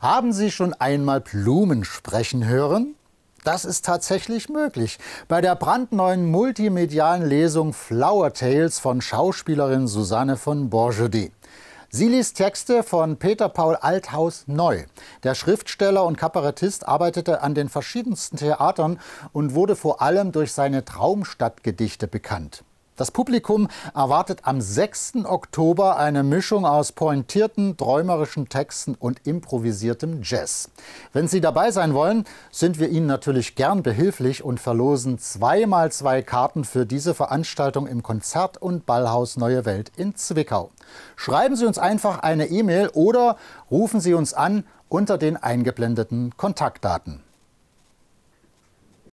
Haben Sie schon einmal Blumen sprechen hören? Das ist tatsächlich möglich. Bei der brandneuen multimedialen Lesung Flower Tales von Schauspielerin Susanne von Bourgedy. Sie liest Texte von Peter Paul Althaus neu. Der Schriftsteller und Kabarettist arbeitete an den verschiedensten Theatern und wurde vor allem durch seine Traumstadtgedichte bekannt. Das Publikum erwartet am 6. Oktober eine Mischung aus pointierten, träumerischen Texten und improvisiertem Jazz. Wenn Sie dabei sein wollen, sind wir Ihnen natürlich gern behilflich und verlosen zweimal zwei Karten für diese Veranstaltung im Konzert- und Ballhaus Neue Welt in Zwickau. Schreiben Sie uns einfach eine E-Mail oder rufen Sie uns an unter den eingeblendeten Kontaktdaten.